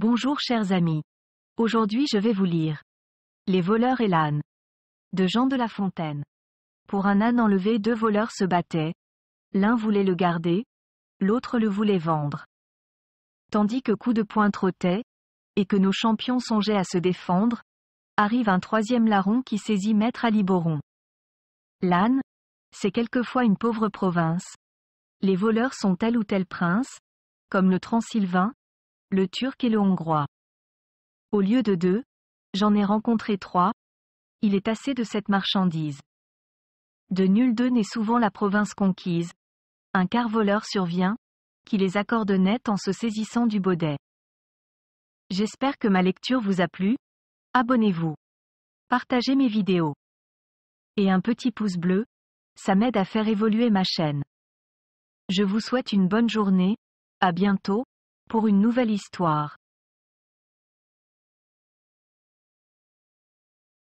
Bonjour chers amis. Aujourd'hui je vais vous lire Les voleurs et l'âne de Jean de La Fontaine. Pour un âne enlevé, deux voleurs se battaient. L'un voulait le garder, l'autre le voulait vendre. Tandis que coup de poing trottait, et que nos champions songeaient à se défendre, arrive un troisième larron qui saisit Maître Aliboron. L'âne, c'est quelquefois une pauvre province. Les voleurs sont tel ou tel prince, comme le Transylvain, le turc et le hongrois. Au lieu de deux, j'en ai rencontré trois. Il est assez de cette marchandise. De nul d'eux n'est souvent la province conquise. Un car voleur survient, qui les accorde net en se saisissant du baudet. J'espère que ma lecture vous a plu. Abonnez-vous. Partagez mes vidéos. Et un petit pouce bleu, ça m'aide à faire évoluer ma chaîne. Je vous souhaite une bonne journée, à bientôt, pour une nouvelle histoire.